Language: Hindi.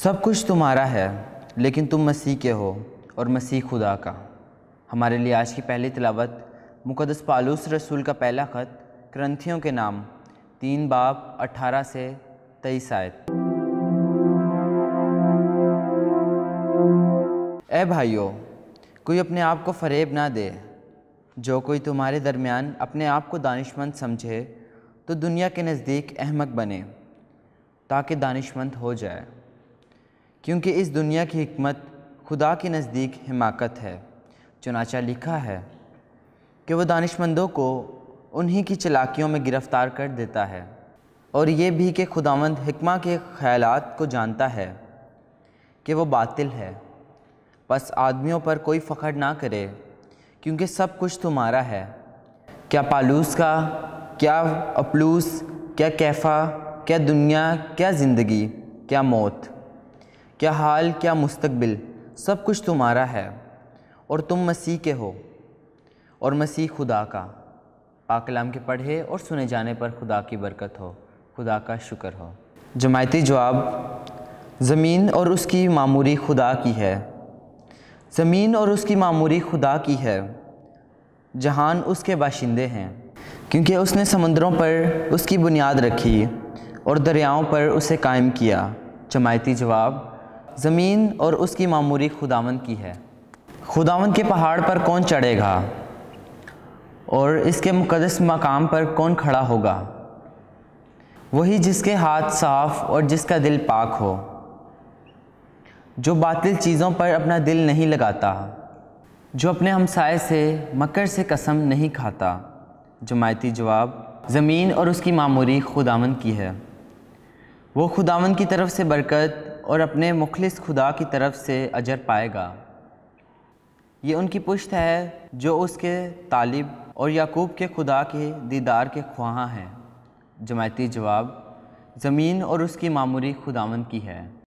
सब कुछ तुम्हारा है लेकिन तुम मसीह के हो और मसीह खुदा का हमारे लिए आज की पहली तलावत मुकदस पालूस रसूल का पहला ख़त ग्रंथियों के नाम तीन बाप अठारह से तेईस आए ए भाइयों कोई अपने आप को फरेब ना दे जो कोई तुम्हारे दरमियान अपने आप को दानिशमंद समझे तो दुनिया के नज़दीक अहमक बने ताकि दानिशमंद हो जाए क्योंकि इस दुनिया की हमत खुदा के नज़दीक हिमाकत है चुनाचा लिखा है कि वह दानशमंदों को उन्हीं की चलाकियों में गिरफ़्तार कर देता है और ये भी कि खुदावंद हमा के खयाल को जानता है कि वो बातिल है बस आदमियों पर कोई फ़ख्र ना करे क्योंकि सब कुछ तुम्हारा है क्या पालूस का क्या अपलूस क्या कैफ़ा क्या दुनिया क्या ज़िंदगी क्या मौत क्या हाल क्या मुस्तकबिल सब कुछ तुम्हारा है और तुम मसीह के हो और मसीह खुदा का पाकलाम के पढ़े और सुने जाने पर खुदा की बरकत हो खुदा का शुक्र हो जमायती जवाब ज़मीन और उसकी मामूरी खुदा की है ज़मीन और उसकी मामूरी खुदा की है जहान उसके बाशिंदे हैं क्योंकि उसने समंदरों पर उसकी बुनियाद रखी और दरियाओं पर उसे कायम किया जमायती जवाब ज़मीन और उसकी मामूरी खुदावन की है खुदावन के पहाड़ पर कौन चढ़ेगा और इसके मुकदस मकाम पर कौन खड़ा होगा वही जिसके हाथ साफ और जिसका दिल पाक हो जो बातिल चीज़ों पर अपना दिल नहीं लगाता जो अपने हमसाए से मकर से कसम नहीं खाता जमायती जवाब ज़मीन और उसकी मामूरी खुदावन की है वो खुदावन की तरफ से बरकत और अपने मुखलिस खुदा की तरफ से अजर पाएगा ये उनकी पुश्त है जो उसके तालिब और याकूब के खुदा के दीदार के ख्वाह हैं जमायती जवाब ज़मीन और उसकी मामूरी खुदावन की है